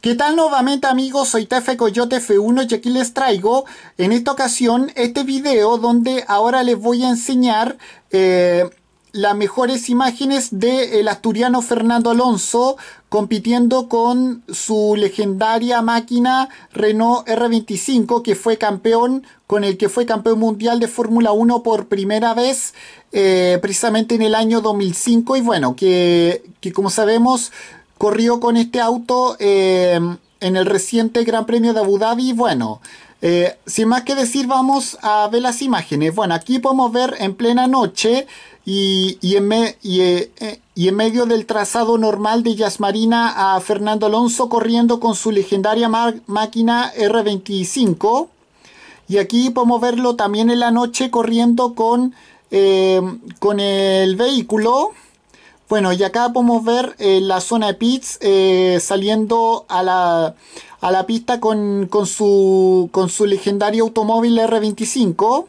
¿Qué tal nuevamente amigos? Soy Tefe Coyote F1 y aquí les traigo en esta ocasión este video donde ahora les voy a enseñar eh, las mejores imágenes del asturiano Fernando Alonso compitiendo con su legendaria máquina Renault R25 que fue campeón con el que fue campeón mundial de Fórmula 1 por primera vez eh, precisamente en el año 2005 y bueno que, que como sabemos corrió con este auto eh, en el reciente Gran Premio de Abu Dhabi. Bueno, eh, sin más que decir, vamos a ver las imágenes. Bueno, aquí podemos ver en plena noche y, y, en, eh, medio del trazado normal de Yasmarina a Fernando Alonso corriendo con su legendaria máquina R25. Y aquí podemos verlo también en la noche corriendo con, con el vehículo. Bueno, y acá podemos ver eh, la zona de pits eh, saliendo a la, pista con, su, con su legendario automóvil R25.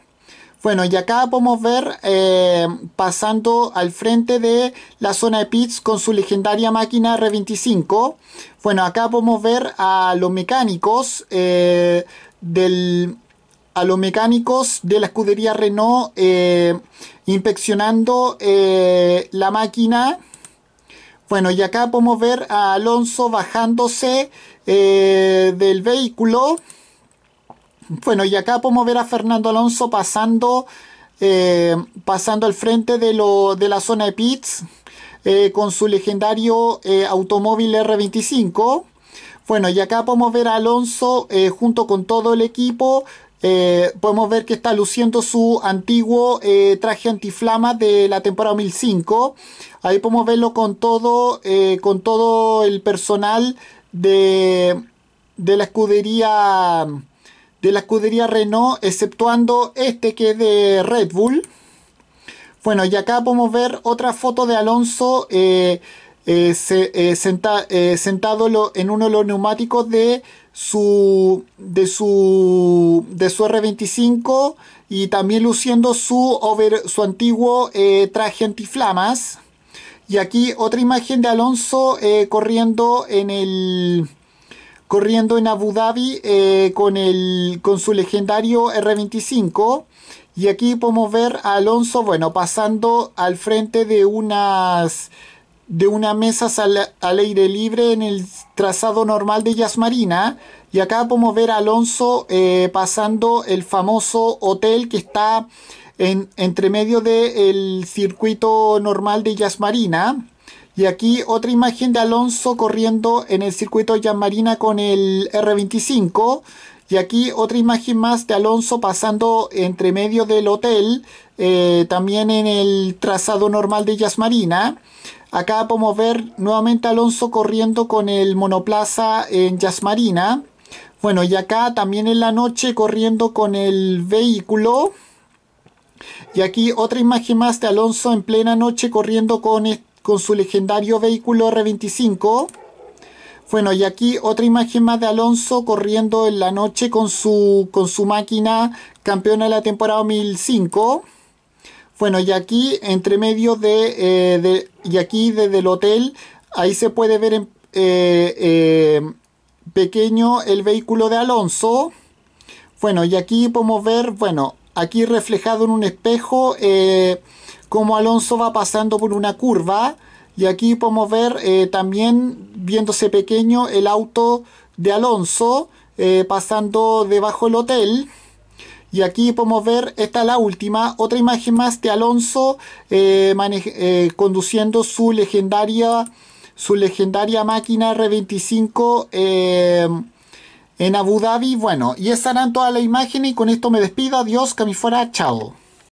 Bueno, y acá podemos ver eh, pasando al frente de la zona de pits con su legendaria máquina R25. Bueno, acá podemos ver a los mecánicos del, a los mecánicos de la escudería Renault eh, inspeccionando eh, la máquina. Bueno, y acá podemos ver a Alonso bajándose eh, del vehículo. Bueno, y acá podemos ver a Fernando Alonso pasando, pasando al frente de, lo, de la zona de pits con su legendario automóvil R25. Bueno, y acá podemos ver a Alonso junto con todo el equipo eh, podemos ver que está luciendo su antiguo eh, traje antiflama de la temporada 2005. Ahí podemos verlo con todo, eh, con todo el personal de, de la escudería de la escudería Renault, exceptuando este que es de Red Bull. Bueno, y acá podemos ver otra foto de Alonso eh, eh, sentado eh, en uno de los neumáticos de su de su de su R25 y también luciendo su su antiguo traje antiflamas y aquí otra imagen de Alonso corriendo en el corriendo en Abu Dhabi con el con su legendario R25 y aquí podemos ver a Alonso bueno pasando al frente de unas de una mesa al, aire libre en el trazado normal de Yasmarina. Y acá podemos ver a Alonso eh, pasando el famoso hotel que está en, entre medio del circuito normal de Yasmarina. Marina. Y aquí otra imagen de Alonso corriendo en el circuito de Marina con el R25. Y aquí otra imagen más de Alonso pasando entre medio del hotel, eh, también en el trazado normal de Marina. Acá podemos ver nuevamente Alonso corriendo con el monoplaza en Marina. Bueno, y acá también en la noche corriendo con el vehículo. Y aquí otra imagen más de Alonso en plena noche corriendo con este con su legendario vehículo R25. Bueno, y aquí otra imagen más de Alonso corriendo en la noche con su, con su máquina campeona de la temporada 2005. Bueno, y aquí entre medio eh, de, y aquí desde el hotel, ahí se puede ver en eh, eh, pequeño el vehículo de Alonso. Bueno, y aquí podemos ver, bueno, aquí reflejado en un espejo eh, como Alonso va pasando por una curva y aquí podemos ver eh, también viéndose pequeño el auto de Alonso eh, pasando debajo del hotel y aquí podemos ver esta es la última otra imagen más de Alonso conduciendo su legendaria su legendaria máquina R25 en Abu Dhabi. Bueno, y estarán toda la imagen y con esto me despido. Adiós, que me fuera. Chao.